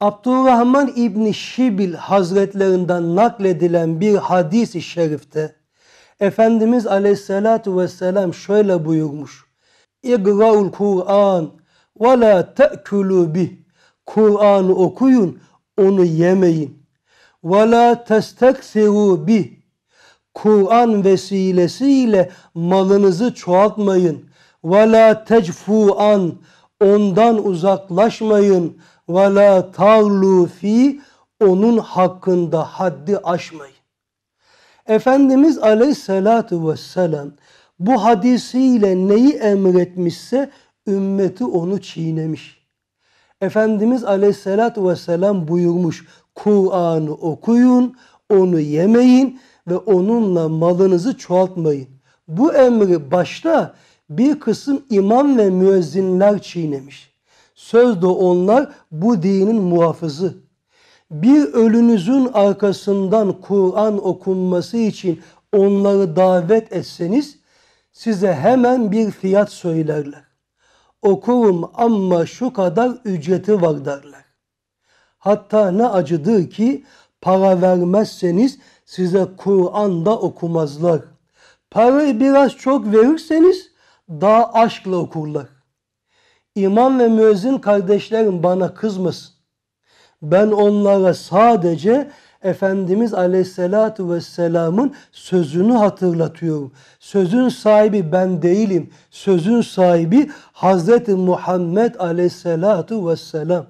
Abdurrahman İbni Şibil Hazretlerinden nakledilen bir hadis-i şerifte Efendimiz Aleyhisselatü Vesselam şöyle buyurmuş. İgra'ul Kur'an ve la te'külü bih. Kur'an'ı okuyun, onu yemeyin. Ve la testeksiru bih. Kur'an vesilesiyle malınızı çoğaltmayın. Ve la tecfu Ondan uzaklaşmayın ve la tağlu fi onun hakkında haddi aşmayın. Efendimiz aleyhissalatu vesselam bu hadisiyle neyi emretmişse ümmeti onu çiğnemiş. Efendimiz aleyhissalatu vesselam buyurmuş Kur'an'ı okuyun, onu yemeyin ve onunla malınızı çoğaltmayın. Bu emri başta bir kısım imam ve müezzinler çiğnemiş. Sözde onlar bu dinin muhafızı. Bir ölünüzün arkasından Kur'an okunması için onları davet etseniz size hemen bir fiyat söylerler. Okurum ama şu kadar ücreti var derler. Hatta ne acıdır ki para vermezseniz size Kur'an da okumazlar. Parayı biraz çok verirseniz daha aşkla okurlar. İmam ve müezzin kardeşlerim bana kızmasın. Ben onlara sadece Efendimiz Aleyhisselatü Vesselam'ın sözünü hatırlatıyorum. Sözün sahibi ben değilim. Sözün sahibi Hazreti Muhammed Aleyhisselatü Vesselam.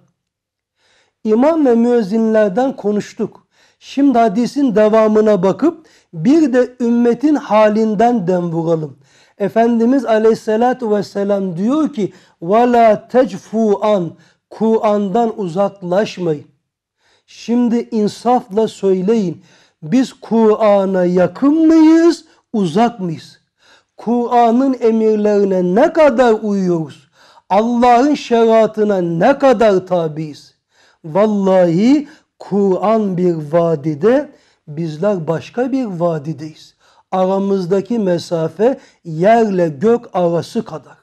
İmam ve müezzinlerden konuştuk. Şimdi hadisin devamına bakıp bir de ümmetin halinden dem vuralım. Efendimiz aleyhissalatu vesselam diyor ki وَلَا تَجْفُوا an Kuan'dan uzaklaşmayın. Şimdi insafla söyleyin. Biz Kuan'a yakın mıyız, uzak mıyız? Kuan'ın emirlerine ne kadar uyuyoruz? Allah'ın şeriatına ne kadar tabiiz? Vallahi Kuan bir vadide, bizler başka bir vadideyiz aramızdaki mesafe yerle gök arası kadar.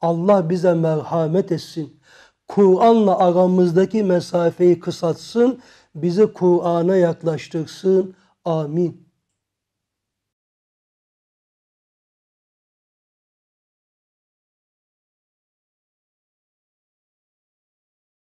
Allah bize merhamet etsin. Kur'an'la aramızdaki mesafeyi kısatsın, bizi Kur'an'a yaklaştırsın. Amin.